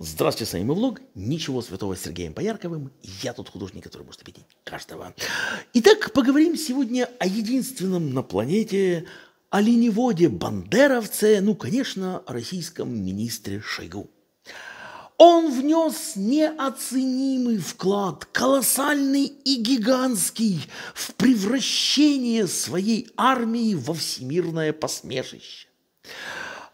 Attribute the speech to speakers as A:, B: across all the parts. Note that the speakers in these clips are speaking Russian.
A: Здравствуйте, с вами Влог. Ничего святого с Сергеем Поярковым. Я тот художник, который может обидеть каждого. Итак, поговорим сегодня о единственном на планете оленеводе Бандеровце, ну, конечно, российском министре Шойгу. Он внес неоценимый вклад, колоссальный и гигантский, в превращение своей армии во всемирное посмешище.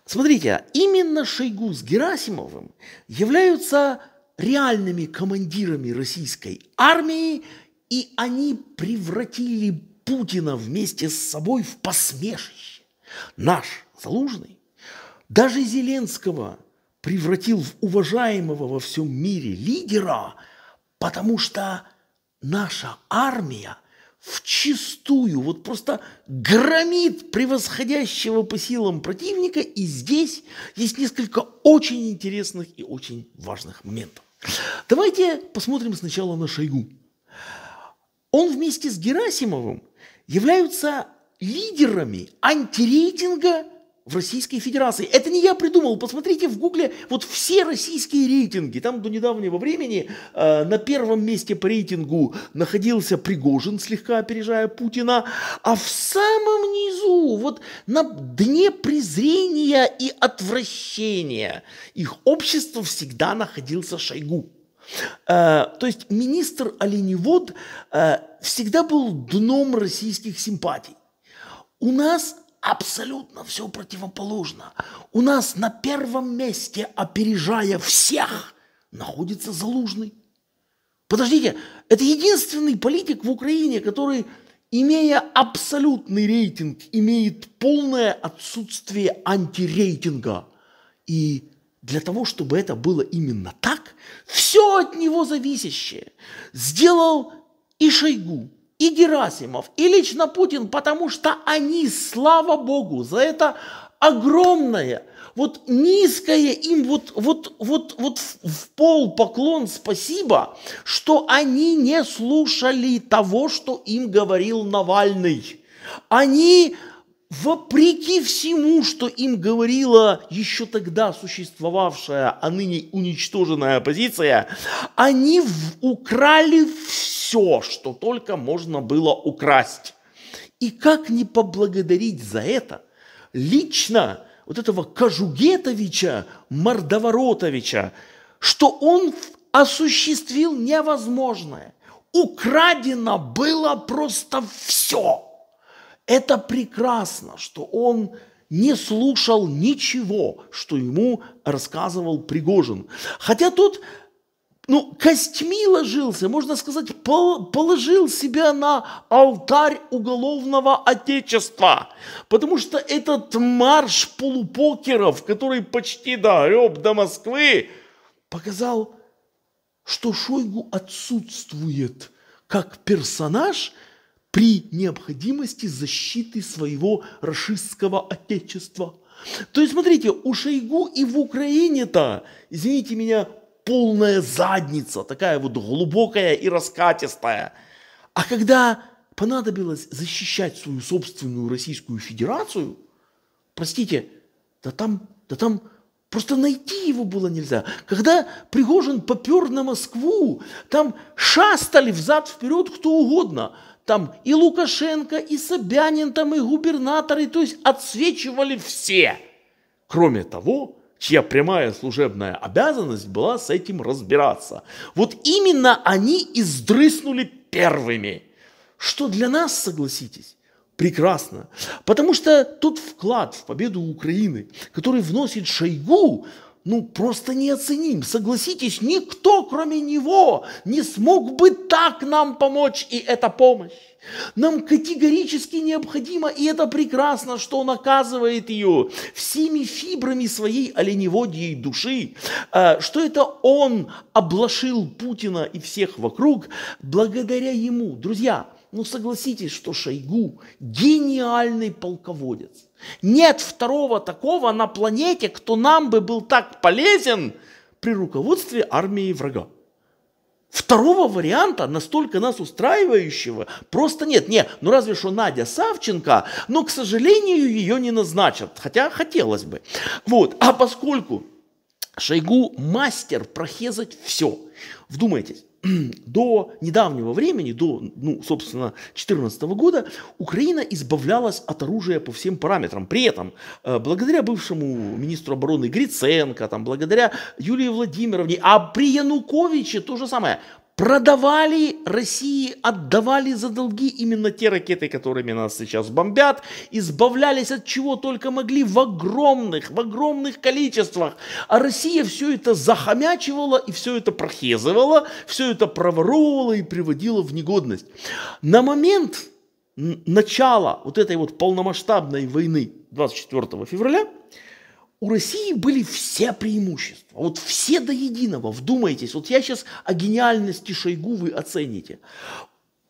A: Смотрите, именно Шойгу с Герасимовым являются реальными командирами российской армии, и они превратили Путина вместе с собой в посмешище. Наш Залужный даже Зеленского превратил в уважаемого во всем мире лидера, потому что наша армия – в чистую вот просто громит превосходящего по силам противника. И здесь есть несколько очень интересных и очень важных моментов. Давайте посмотрим сначала на Шойгу. Он вместе с Герасимовым являются лидерами антирейтинга в Российской Федерации. Это не я придумал. Посмотрите в Гугле вот все российские рейтинги. Там до недавнего времени э, на первом месте по рейтингу находился Пригожин, слегка опережая Путина. А в самом низу, вот на дне презрения и отвращения их общества всегда находился Шойгу. Э, то есть министр оленевод э, всегда был дном российских симпатий. У нас абсолютно все противоположно. У нас на первом месте, опережая всех, находится Залужный. Подождите, это единственный политик в Украине, который, имея абсолютный рейтинг, имеет полное отсутствие антирейтинга. И для того, чтобы это было именно так, все от него зависящее сделал и Шойгу, и Герасимов, и лично Путин, потому что они, слава богу, за это огромное, вот низкое им вот, вот, вот, вот в, пол поклон спасибо, что они не слушали того, что им говорил Навальный. Они вопреки всему, что им говорила еще тогда существовавшая, а ныне уничтоженная оппозиция, они украли все, что только можно было украсть. И как не поблагодарить за это лично вот этого Кажугетовича Мордоворотовича, что он осуществил невозможное. Украдено было просто все. Это прекрасно, что он не слушал ничего, что ему рассказывал Пригожин. Хотя тот ну, костьми ложился, можно сказать, положил себя на алтарь уголовного отечества. Потому что этот марш полупокеров, который почти догреб до Москвы, показал, что Шойгу отсутствует как персонаж – при необходимости защиты своего расистского отечества. То есть, смотрите, у Шойгу и в Украине-то, извините меня, полная задница, такая вот глубокая и раскатистая. А когда понадобилось защищать свою собственную Российскую Федерацию, простите, да там, да там Просто найти его было нельзя. Когда Пригожин попер на Москву, там шастали взад-вперед кто угодно – там и Лукашенко, и Собянин, там и губернаторы, то есть отсвечивали все, кроме того, чья прямая служебная обязанность была с этим разбираться. Вот именно они и сдрыснули первыми, что для нас, согласитесь, прекрасно. Потому что тот вклад в победу Украины, который вносит Шойгу, ну, просто неоценим. Согласитесь, никто, кроме Него, не смог бы так нам помочь, и эта помощь. Нам категорически необходимо, и это прекрасно, что Он оказывает ее всеми фибрами своей оленеводьей души, а, что это Он облашил Путина и всех вокруг благодаря Ему. Друзья, ну согласитесь, что Шойгу гениальный полководец. Нет второго такого на планете, кто нам бы был так полезен при руководстве армии врага. Второго варианта, настолько нас устраивающего, просто нет. Не, ну разве что Надя Савченко, но, к сожалению, ее не назначат, хотя хотелось бы. Вот, а поскольку Шойгу мастер прохезать все. Вдумайтесь, до недавнего времени, до, ну, собственно, 2014 года, Украина избавлялась от оружия по всем параметрам. При этом, э, благодаря бывшему министру обороны Гриценко, там, благодаря Юлии Владимировне, а при Януковиче то же самое продавали России, отдавали за долги именно те ракеты, которыми нас сейчас бомбят, избавлялись от чего только могли в огромных, в огромных количествах. А Россия все это захомячивала и все это прохезывала, все это проворовывала и приводила в негодность. На момент начала вот этой вот полномасштабной войны 24 февраля у России были все преимущества, вот все до единого, вдумайтесь, вот я сейчас о гениальности Шойгу вы оцените.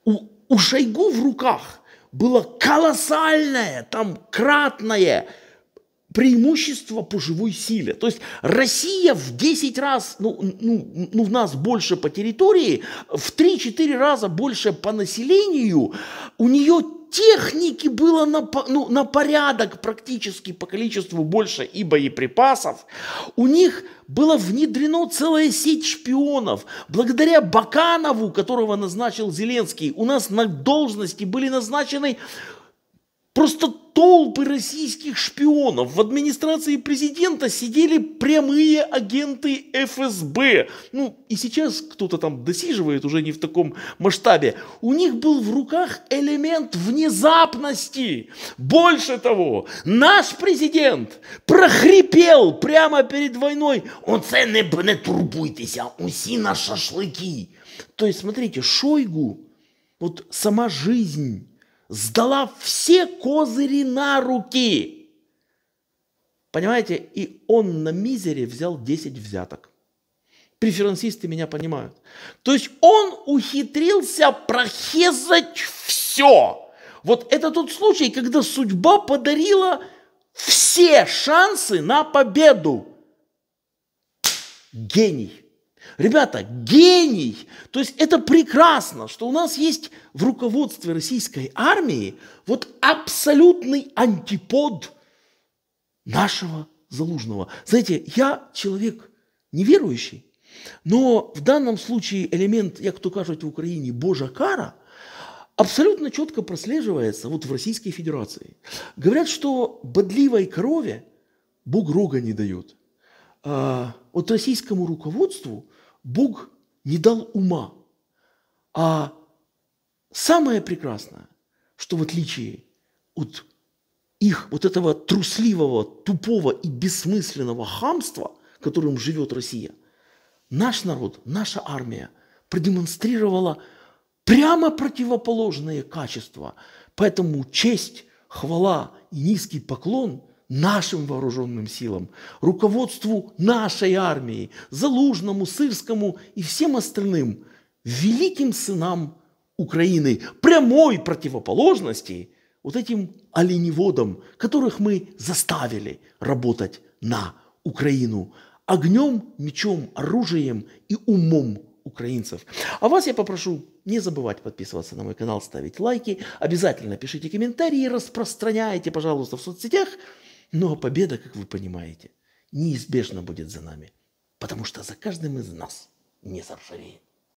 A: У, у Шойгу в руках было колоссальное, там кратное преимущество по живой силе. То есть Россия в 10 раз, ну, ну, ну в нас больше по территории, в 3-4 раза больше по населению, у нее техники было на, ну, на порядок практически по количеству больше и боеприпасов. У них было внедрено целая сеть шпионов. Благодаря Баканову, которого назначил Зеленский, у нас на должности были назначены Просто толпы российских шпионов. В администрации президента сидели прямые агенты ФСБ. Ну, и сейчас кто-то там досиживает уже не в таком масштабе. У них был в руках элемент внезапности. Больше того, наш президент прохрипел прямо перед войной. Он Оце не, не турбуйтеся, а усі на шашлыки. То есть, смотрите, Шойгу, вот сама жизнь сдала все козыри на руки. Понимаете, и он на мизере взял 10 взяток. Преферансисты меня понимают. То есть он ухитрился прохезать все. Вот это тот случай, когда судьба подарила все шансы на победу. Гений. Ребята, гений! То есть это прекрасно, что у нас есть в руководстве российской армии вот абсолютный антипод нашего Залужного. Знаете, я человек неверующий, но в данном случае элемент, как то кажуть в Украине Божа кара, абсолютно четко прослеживается вот в Российской Федерации. Говорят, что бодливой корове Бог рога не дает. А вот российскому руководству – Бог не дал ума. А самое прекрасное, что в отличие от их вот этого трусливого, тупого и бессмысленного хамства, которым живет Россия, наш народ, наша армия продемонстрировала прямо противоположные качества. Поэтому честь, хвала и низкий поклон – нашим вооруженным силам, руководству нашей армии, Залужному, Сырскому и всем остальным, великим сынам Украины, прямой противоположности вот этим оленеводам, которых мы заставили работать на Украину огнем, мечом, оружием и умом украинцев. А вас я попрошу не забывать подписываться на мой канал, ставить лайки, обязательно пишите комментарии, распространяйте, пожалуйста, в соцсетях – но победа, как вы понимаете, неизбежно будет за нами, потому что за каждым из нас не заржавеет.